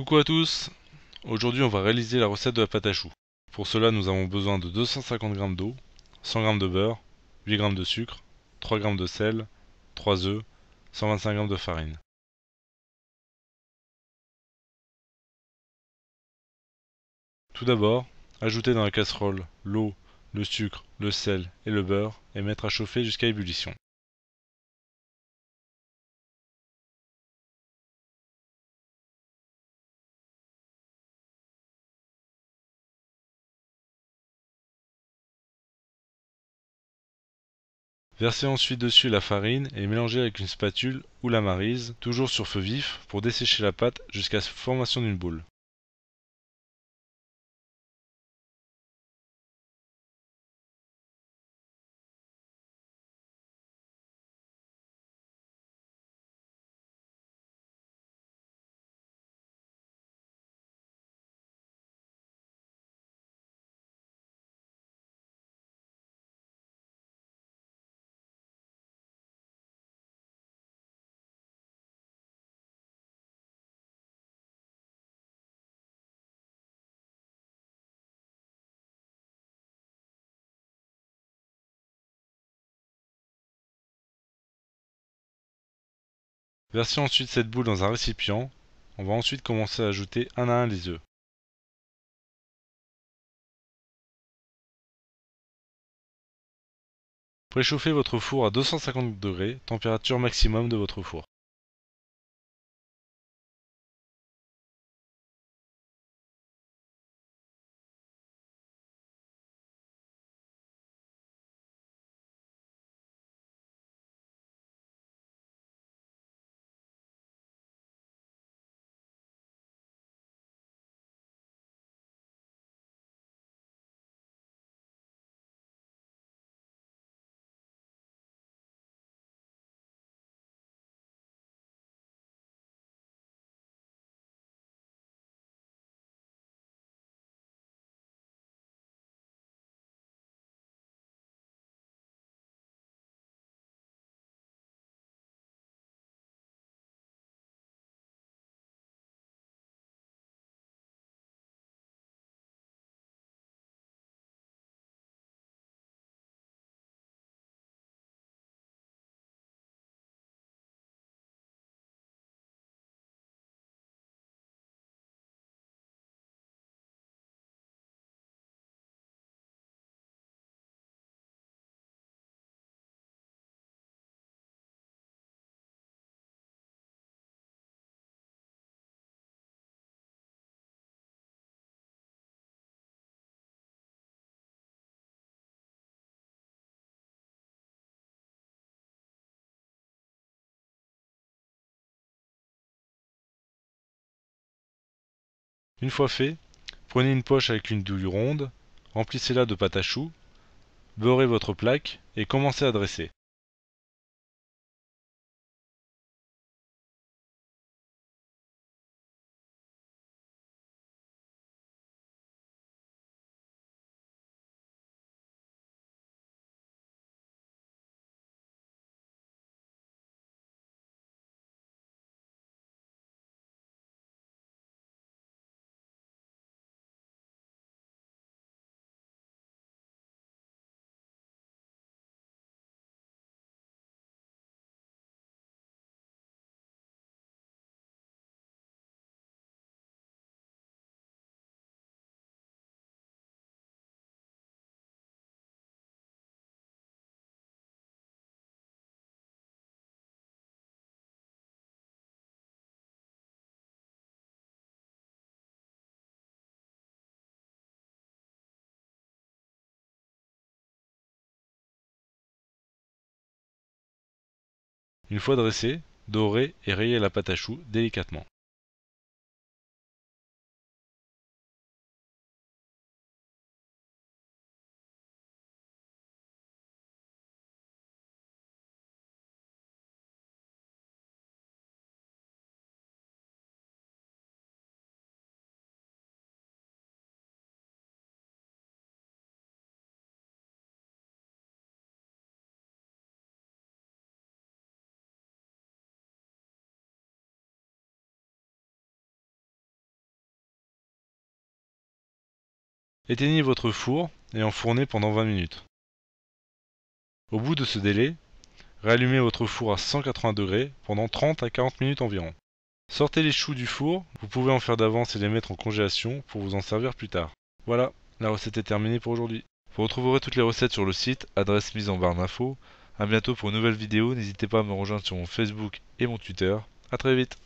Coucou à tous Aujourd'hui on va réaliser la recette de la pâte à choux. Pour cela nous avons besoin de 250 g d'eau, 100 g de beurre, 8 g de sucre, 3 g de sel, 3 œufs, 125 g de farine. Tout d'abord, ajoutez dans la casserole l'eau, le sucre, le sel et le beurre et mettre à chauffer jusqu'à ébullition. Versez ensuite dessus la farine et mélangez avec une spatule ou la marise, toujours sur feu vif, pour dessécher la pâte jusqu'à formation d'une boule. Versez ensuite cette boule dans un récipient. On va ensuite commencer à ajouter un à un les œufs. Préchauffez votre four à 250 degrés, température maximum de votre four. Une fois fait, prenez une poche avec une douille ronde, remplissez-la de pâte à choux, beurrez votre plaque et commencez à dresser. Une fois dressé, dorez et rayer la pâte à choux délicatement. Éteignez votre four et enfournez pendant 20 minutes. Au bout de ce délai, réallumez votre four à 180 degrés pendant 30 à 40 minutes environ. Sortez les choux du four, vous pouvez en faire d'avance et les mettre en congélation pour vous en servir plus tard. Voilà, la recette est terminée pour aujourd'hui. Vous retrouverez toutes les recettes sur le site, adresse mise en barre d'infos. A bientôt pour une nouvelle vidéo, n'hésitez pas à me rejoindre sur mon Facebook et mon Twitter. A très vite